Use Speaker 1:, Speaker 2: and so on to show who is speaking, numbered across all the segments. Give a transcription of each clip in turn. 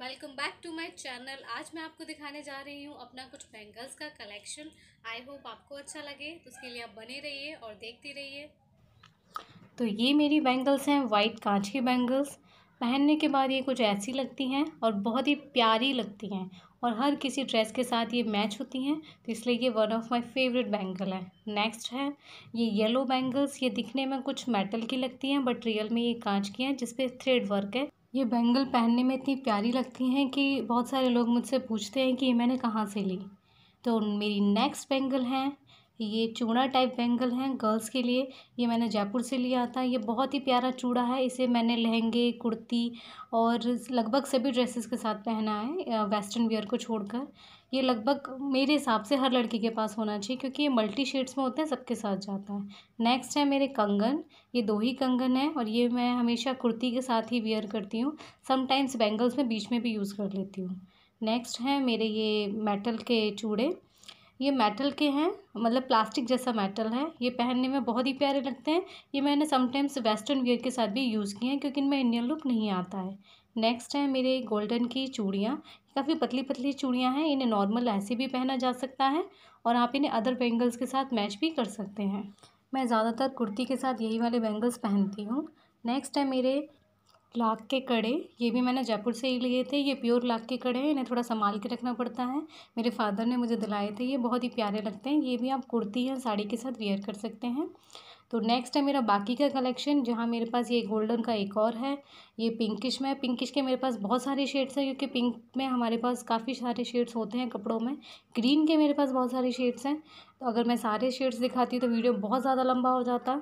Speaker 1: welcome back to my channel आज मैं आपको दिखाने जा रही हूँ अपना कुछ बैंगल्स का कलेक्शन आई होप आपको अच्छा लगे तो उसके लिए आप बने रहिए और देखते रहिए तो ये मेरी बैंगल्स हैं वाइट कांच की बैंगल्स पहनने के बाद ये कुछ ऐसी लगती हैं और बहुत ही प्यारी लगती हैं और हर किसी ड्रेस के साथ ये मैच होती हैं तो इसलिए ये one of my favourite bangle है नेक्स्ट है ये येलो बैंगल्स ये दिखने में कुछ मेटल की लगती हैं बट रियल में ये कांच की हैं जिसपे थ्रेड वर्क है ये बैंगल पहनने में इतनी प्यारी लगती हैं कि बहुत सारे लोग मुझसे पूछते हैं कि ये मैंने कहाँ से ली तो मेरी नेक्स्ट बैंगल हैं ये चूड़ा टाइप बैंगल हैं गर्ल्स के लिए ये मैंने जयपुर से लिया था ये बहुत ही प्यारा चूड़ा है इसे मैंने लहंगे कुर्ती और लगभग सभी ड्रेसेस के साथ पहना है वेस्टर्न वियर को छोड़कर ये लगभग मेरे हिसाब से हर लड़की के पास होना चाहिए क्योंकि ये मल्टी शेड्स में होते हैं सबके साथ जाता है नेक्स्ट है मेरे कंगन ये दो ही कंगन है और ये मैं हमेशा कुर्ती के साथ ही वियर करती हूँ समटाइम्स बैंगल्स में बीच में भी यूज़ कर लेती हूँ नेक्स्ट है मेरे ये मेटल के चूड़े ये मेटल के हैं मतलब प्लास्टिक जैसा मेटल है ये पहनने में बहुत ही प्यारे लगते हैं ये मैंने समटाइम्स वेस्टर्न वेयर के साथ भी यूज़ किए हैं क्योंकि इनमें इंडियन लुक नहीं आता है नेक्स्ट है मेरे गोल्डन की चूड़ियाँ काफ़ी पतली पतली चूड़ियाँ हैं इन्हें नॉर्मल ऐसे भी पहना जा सकता है और आप इन्हें अदर बैंगल्स के साथ मैच भी कर सकते हैं मैं ज़्यादातर कुर्ती के साथ यही वाले बैंगल्स पहनती हूँ नेक्स्ट है मेरे लाख के कड़े ये भी मैंने जयपुर से ही लिए थे ये प्योर लाख के कड़े हैं इन्हें थोड़ा संभाल के रखना पड़ता है मेरे फादर ने मुझे दिलाए थे ये बहुत ही प्यारे लगते हैं ये भी आप कुर्ती या साड़ी के साथ वेयर कर सकते हैं तो नेक्स्ट है मेरा बाकी का कलेक्शन जहाँ मेरे पास ये गोल्डन का एक और है ये पिंकिश में पिंकिश के मेरे पास बहुत सारे शेड्स हैं क्योंकि पिंक में हमारे पास काफ़ी सारे शेड्स होते हैं कपड़ों में ग्रीन के मेरे पास बहुत सारे शेड्स हैं तो अगर मैं सारे शेड्स दिखाती तो वीडियो बहुत ज़्यादा लंबा हो जाता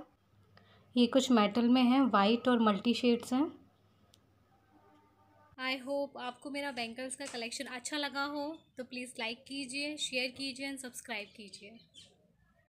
Speaker 1: ये कुछ मेटल में हैं वाइट और मल्टी शेड्स हैं आई होप आपको मेरा बैंगल्स का कलेक्शन अच्छा लगा हो तो प्लीज़ लाइक कीजिए शेयर कीजिए एंड सब्सक्राइब कीजिए